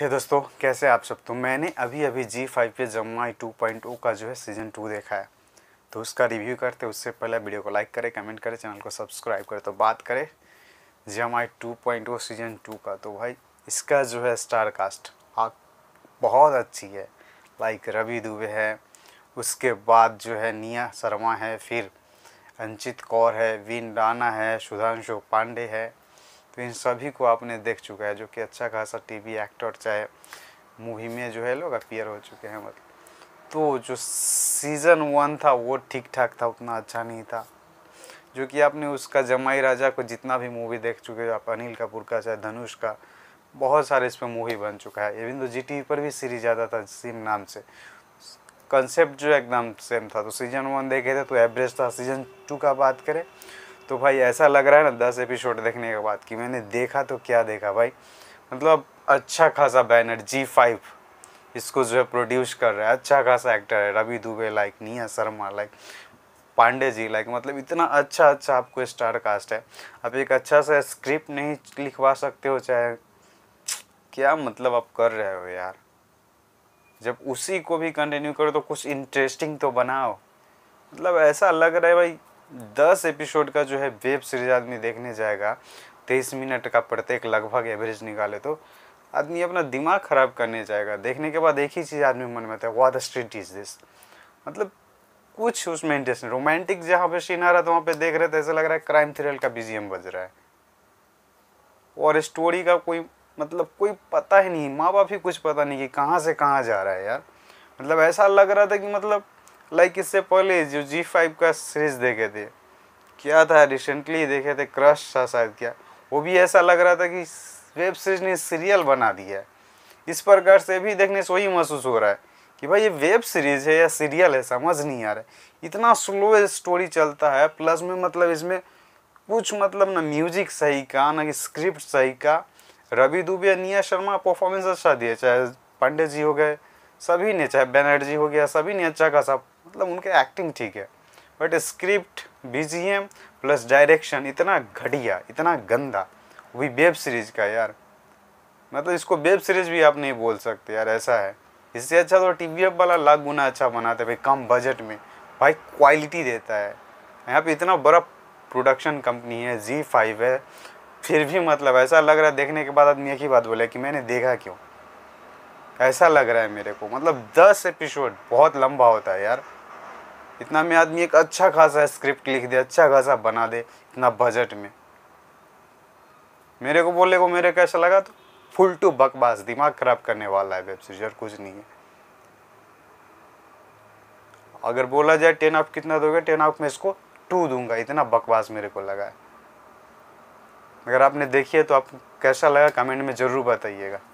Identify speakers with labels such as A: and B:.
A: हे hey दोस्तों कैसे आप सब तो मैंने अभी अभी जी फाइव पे जमाई टू पॉइंट ओ का जो है सीज़न टू देखा है तो उसका रिव्यू करते उससे पहले वीडियो को लाइक करें कमेंट करें चैनल को सब्सक्राइब करें तो बात करें Jamai two point o season two का तो भाई इसका जो है स्टार कास्ट आ, बहुत अच्छी है लाइक रवि दुबे है उसके बाद जो है निया शर्मा है फिर अंचित कौर है वीन राना है सुधांशु पांडे है तो इन सभी को आपने देख चुका है जो कि अच्छा खासा टीवी एक्टर चाहे मूवी में जो है लोग अपियर हो चुके हैं मतलब तो जो सीज़न वन था वो ठीक ठाक था उतना अच्छा नहीं था जो कि आपने उसका जमाई राजा को जितना भी मूवी देख चुके हो आप अनिल कपूर का चाहे धनुष का बहुत सारे इस पर मूवी बन चुका है इवन तो जी टी पर भी सीरीज आता था सिम नाम से कंसेप्ट जो एकदम सेम था तो सीजन वन देखे थे तो एवरेज था सीजन टू का बात करें तो भाई ऐसा लग रहा है ना दस एपिसोड देखने के बाद कि मैंने देखा तो क्या देखा भाई मतलब अच्छा खासा बैनर जी फाइव इसको जो है प्रोड्यूस कर रहा है अच्छा खासा एक्टर है Ravi Dubey like Nia Sharma like Pandey ji like मतलब इतना अच्छा अच्छा आपको स्टार कास्ट है आप एक अच्छा सा स्क्रिप्ट नहीं लिखवा सकते हो चाहे क्या मतलब आप कर रहे हो यार जब उसी को भी कंटिन्यू करो तो कुछ इंटरेस्टिंग तो बनाओ मतलब ऐसा लग रहा है भाई दस एपिसोड का जो है वेब सीरीज आदमी देखने जाएगा तेईस मिनट का प्रत्येक लगभग एवरेज निकाले तो आदमी अपना दिमाग ख़राब करने जाएगा देखने के बाद एक ही चीज़ आदमी मन में था है द स्ट्रीट इज दिस मतलब कुछ उसमें इंटरेस्ट नहीं रोमांटिक जहाँ पे सीन आ रहा था तो वहाँ पे देख रहे थे तो ऐसा लग रहा है क्राइम थ्रिल का बीजीएम बज रहा है और स्टोरी का कोई मतलब कोई पता ही नहीं माँ बाप ही कुछ पता नहीं कि कहाँ से कहाँ जा रहा है यार मतलब ऐसा लग रहा था कि मतलब लाइक इससे पहले जो जी फाइव का सीरीज देखे थे क्या था रिसेंटली देखे थे क्रश था शायद क्या वो भी ऐसा लग रहा था कि वेब सीरीज ने सीरियल बना दिया है इस प्रकार से भी देखने से वही महसूस हो रहा है कि भाई ये वेब सीरीज है या सीरियल है समझ नहीं आ रहा है इतना स्लो स्टोरी चलता है प्लस में मतलब इसमें कुछ मतलब ना म्यूजिक सही का ना कि स्क्रिप्ट सही का रवि दुबे निया शर्मा परफॉर्मेंस अच्छा दिए चाहे पांडे जी हो गए सभी ने चाहे बैनर्जी हो गया सभी ने अच्छा खासा मतलब उनके एक्टिंग ठीक है but script B plus direction इतना घटिया इतना गंदा वही वेब सीरीज़ का यार मतलब इसको वेब सीरीज़ भी आप नहीं बोल सकते यार ऐसा है इससे अच्छा तो टी वाला लाख गुना अच्छा बनाते भाई कम बजट में भाई क्वालिटी देता है यहाँ पे इतना बड़ा प्रोडक्शन कंपनी है जी फाइव है फिर भी मतलब ऐसा लग रहा है देखने के बाद आदमी एक ही बात बोला कि मैंने देखा क्यों ऐसा लग रहा है मेरे को मतलब दस एपिसोड बहुत लंबा होता है यार इतना में आदमी एक अच्छा खासा स्क्रिप्ट लिख दे अच्छा खासा बना दे इतना बजट में मेरे को बोले को मेरे कैसा लगा तो फुल टू बकवास दिमाग खराब करने वाला है वेब सीरीज और कुछ नहीं है अगर बोला जाए टेन ऑफ कितना दोगे टेन ऑफ में इसको टू दूंगा इतना बकवास मेरे को लगा है अगर आपने देखी है तो आप कैसा लगा कमेंट में ज़रूर बताइएगा